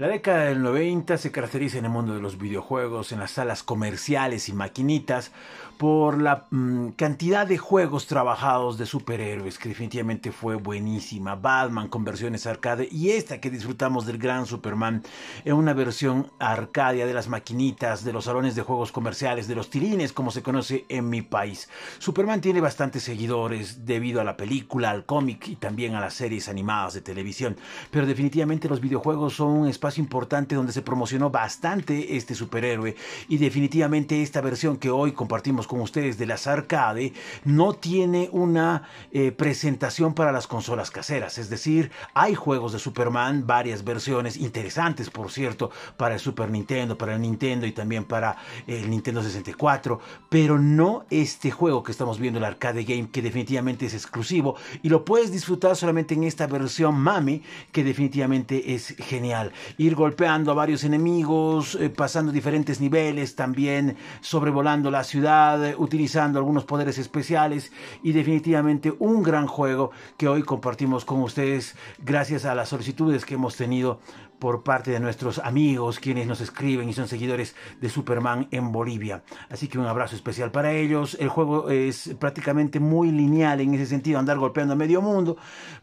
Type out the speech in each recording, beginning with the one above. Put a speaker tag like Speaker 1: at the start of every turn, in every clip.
Speaker 1: La década del 90 se caracteriza en el mundo de los videojuegos, en las salas comerciales y maquinitas, por la mm, cantidad de juegos trabajados de superhéroes, que definitivamente fue buenísima. Batman con versiones arcade y esta que disfrutamos del gran Superman en una versión arcadia de las maquinitas, de los salones de juegos comerciales, de los tirines, como se conoce en mi país. Superman tiene bastantes seguidores debido a la película, al cómic y también a las series animadas de televisión, pero definitivamente los videojuegos son un espacio importante donde se promocionó bastante este superhéroe y definitivamente esta versión que hoy compartimos con ustedes de las arcade no tiene una eh, presentación para las consolas caseras, es decir, hay juegos de Superman, varias versiones interesantes por cierto, para el Super Nintendo, para el Nintendo y también para el Nintendo 64, pero no este juego que estamos viendo, el arcade game, que definitivamente es exclusivo y lo puedes disfrutar solamente en esta versión Mami, que definitivamente es genial ir golpeando a varios enemigos, eh, pasando diferentes niveles, también sobrevolando la ciudad, eh, utilizando algunos poderes especiales y definitivamente un gran juego que hoy compartimos con ustedes gracias a las solicitudes que hemos tenido por parte de nuestros amigos quienes nos escriben y son seguidores de Superman en Bolivia. Así que un abrazo especial para ellos. El juego es prácticamente muy lineal en ese sentido, andar golpeando a medio mundo.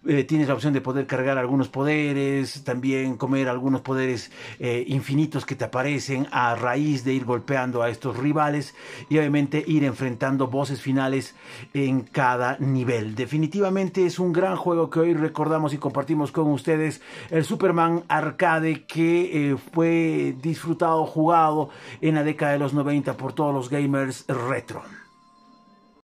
Speaker 1: Eh, tienes la opción de poder cargar algunos poderes, también comer algunos poderes eh, infinitos que te aparecen a raíz de ir golpeando a estos rivales y obviamente ir enfrentando voces finales en cada nivel. Definitivamente es un gran juego que hoy recordamos y compartimos con ustedes, el Superman Arcade que eh, fue disfrutado, jugado en la década de los 90 por todos los gamers retro.